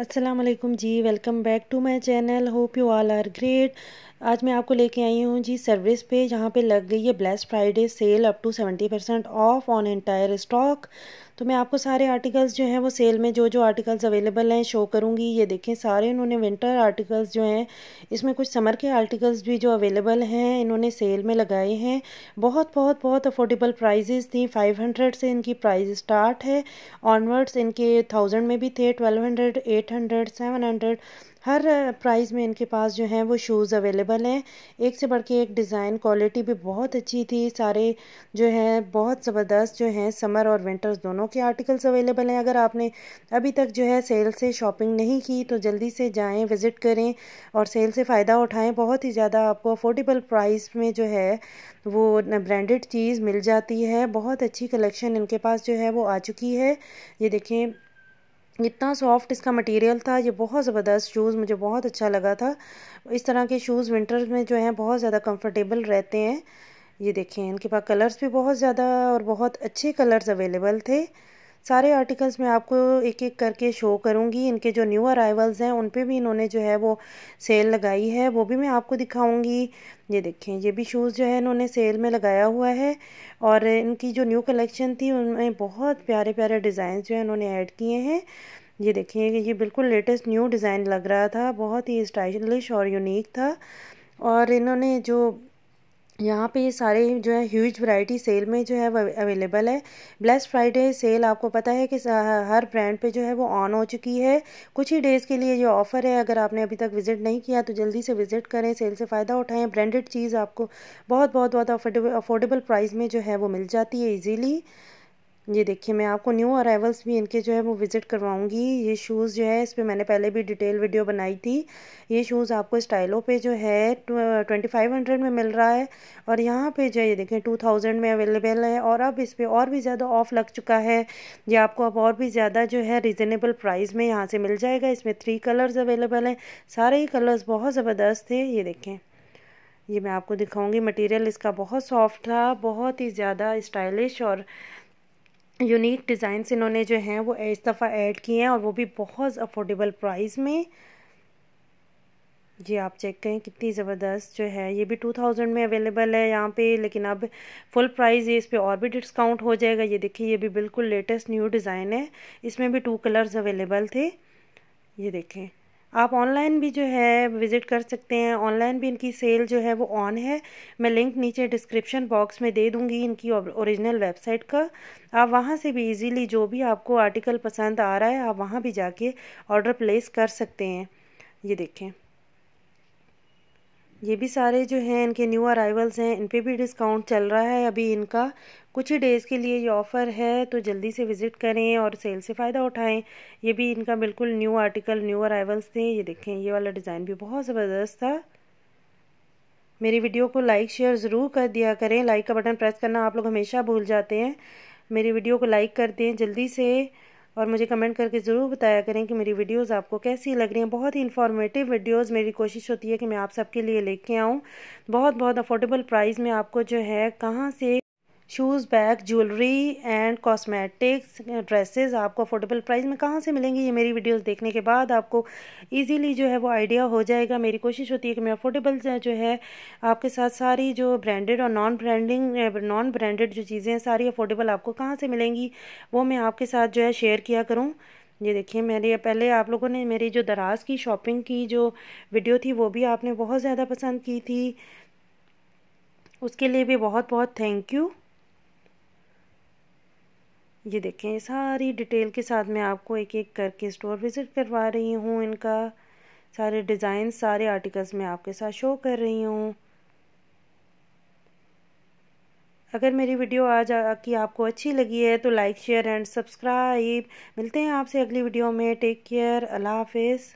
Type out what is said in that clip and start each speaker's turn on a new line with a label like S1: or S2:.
S1: Aslam ji welcome back to my channel hope you all are great आज मैं आपको लेके आई हूँ जी सर्विस पे जहाँ पे लग गई है black friday sale up to seventy percent off on entire stock तो मैं आपको सारे आर्टिकल्स जो हैं वो सेल में जो जो आर्टिकल्स अवेलेबल हैं शो करूँगी ये देखें सारे इन्होंने विंटर आर्टिकल्स जो हैं इसमें कुछ समर के आर्टिकल्स भी जो अवेलेबल हैं इन्होंने सेल में लगाए हैं बहुत बहुत बहुत अफोर्डेबल प्राइजेज़ थी फाइव हंड्रेड से इनकी प्राइज स्टार्ट है ऑनवर्ड्स इनके थाउजेंड में भी थे twelve hundred eight hundred seven hundred हर प्राइस में इनके पास जो हैं वो शूज़ अवेलेबल हैं एक से बढ़ के एक डिज़ाइन क्वालिटी भी बहुत अच्छी थी सारे जो है बहुत ज़बरदस्त जो हैं समर और विंटर्स दोनों के आर्टिकल्स अवेलेबल हैं अगर आपने अभी तक जो है सेल से शॉपिंग नहीं की तो जल्दी से जाएँ विज़िट करें और सेल से फ़ायदा उठाएँ बहुत ही ज़्यादा आपको अफोर्डेबल प्राइस में जो है वो ब्रांडेड चीज़ मिल जाती है बहुत अच्छी कलेक्शन इनके पास जो है वो आ चुकी है ये देखें इतना सॉफ्ट इसका मटेरियल था ये बहुत ज़बरदस्त शूज़ मुझे बहुत अच्छा लगा था इस तरह के शूज़ विंटर में जो हैं बहुत ज़्यादा कंफर्टेबल रहते हैं ये देखें इनके पास कलर्स भी बहुत ज़्यादा और बहुत अच्छे कलर्स अवेलेबल थे सारे आर्टिकल्स मैं आपको एक एक करके शो करूँगी इनके जो न्यू अराइवल्स हैं उन पर भी इन्होंने जो है वो सेल लगाई है वो भी मैं आपको दिखाऊँगी ये देखें ये भी शूज़ जो है इन्होंने सेल में लगाया हुआ है और इनकी जो न्यू कलेक्शन थी उनमें बहुत प्यारे प्यारे डिज़ाइन जो है इन्होंने ऐड किए हैं ये देखें ये बिल्कुल लेटेस्ट न्यू डिज़ाइन लग रहा था बहुत ही स्टाइलिश और यूनिक था और इन्होंने जो यहाँ पे ये सारे जो है ह्यूज वैरायटी सेल में जो है वो अवेलेबल है ब्लेस फ्राइडे सेल आपको पता है कि हर ब्रांड पे जो है वो ऑन हो चुकी है कुछ ही डेज़ के लिए ये ऑफ़र है अगर आपने अभी तक विज़िट नहीं किया तो जल्दी से विज़िट करें सेल से फ़ायदा उठाएं ब्रांडेड चीज़ आपको बहुत बहुत बहुत अफोर्डेबल प्राइस में जो है वो मिल जाती है ईजीली ये देखिए मैं आपको न्यू अराइवल्स भी इनके जो है वो विज़िट करवाऊंगी ये शूज़ जो है इस पर मैंने पहले भी डिटेल वीडियो बनाई थी ये शूज़ आपको स्टाइलों पे जो है ट्वेंटी फाइव हंड्रेड में मिल रहा है और यहाँ पे जो है ये देखें टू थाउजेंड में अवेलेबल है और अब इस पर और भी ज़्यादा ऑफ लग चुका है ये आपको अब और भी ज़्यादा जो है रिजनेबल प्राइस में यहाँ से मिल जाएगा इसमें थ्री कलर्स अवेलेबल हैं सारे ही कलर्स बहुत ज़बरदस्त थे ये देखें ये मैं आपको दिखाऊँगी मटीरियल इसका बहुत सॉफ्ट था बहुत ही ज़्यादा स्टाइलिश और यूनिक डिज़ाइंस इन्होंने जो हैं वो इस दफ़ा ऐड किए हैं और वो भी बहुत अफोर्डेबल प्राइस में जी आप चेक करें कितनी ज़बरदस्त जो है ये भी टू थाउजेंड में अवेलेबल है यहाँ पे लेकिन अब फुल प्राइस ये इस पर और भी डिस्काउंट हो जाएगा ये देखिए ये भी बिल्कुल लेटेस्ट न्यू डिज़ाइन है इसमें भी टू कलर्स अवेलेबल थे ये देखें आप ऑनलाइन भी जो है विज़िट कर सकते हैं ऑनलाइन भी इनकी सेल जो है वो ऑन है मैं लिंक नीचे डिस्क्रिप्शन बॉक्स में दे दूँगी इनकी ओरिजिनल वेबसाइट का आप वहाँ से भी इजीली जो भी आपको आर्टिकल पसंद आ रहा है आप वहाँ भी जाके ऑर्डर प्लेस कर सकते हैं ये देखें ये भी सारे जो हैं इनके न्यू अराइवल्स हैं इन पर भी डिस्काउंट चल रहा है अभी इनका कुछ ही डेज़ के लिए ये ऑफ़र है तो जल्दी से विज़िट करें और सेल से फ़ायदा उठाएं ये भी इनका बिल्कुल न्यू आर्टिकल न्यू अराइवल्स थे ये देखें ये वाला डिज़ाइन भी बहुत ज़बरदस्त था मेरी वीडियो को लाइक शेयर ज़रूर कर दिया करें लाइक का बटन प्रेस करना आप लोग हमेशा भूल जाते हैं मेरी वीडियो को लाइक कर दें जल्दी से और मुझे कमेंट करके ज़रूर बताया करें कि मेरी वीडियोस आपको कैसी लग रही हैं बहुत ही इन्फॉर्मेटिव वीडियोस मेरी कोशिश होती है कि मैं आप सबके लिए लेके आऊँ बहुत बहुत अफोर्डेबल प्राइस में आपको जो है कहाँ से shoes bag jewellery and cosmetics dresses आपको अफोर्डेबल प्राइस में कहाँ से मिलेंगी ये मेरी वीडियोस देखने के बाद आपको इजीली जो है वो आइडिया हो जाएगा मेरी कोशिश होती है कि मैं अफोर्डेबल जो है आपके साथ सारी जो ब्रांडेड और नॉन ब्रांडिंग नॉन ब्रांडेड जो चीज़ें हैं सारी अफोर्डेबल आपको कहाँ से मिलेंगी वो मैं आपके साथ जो है शेयर किया करूँ ये देखिए मेरे पहले आप लोगों ने मेरी जो दराज की शॉपिंग की जो वीडियो थी वो भी आपने बहुत ज़्यादा पसंद की थी उसके लिए भी बहुत बहुत थैंक यू ये देखें सारी डिटेल के साथ मैं आपको एक एक करके स्टोर विज़िट करवा रही हूँ इनका सारे डिज़ाइन सारे आर्टिकल्स मैं आपके साथ शो कर रही हूँ अगर मेरी वीडियो आज की आपको अच्छी लगी है तो लाइक शेयर एंड सब्सक्राइब मिलते हैं आपसे अगली वीडियो में टेक केयर अल्लाह हाफिज़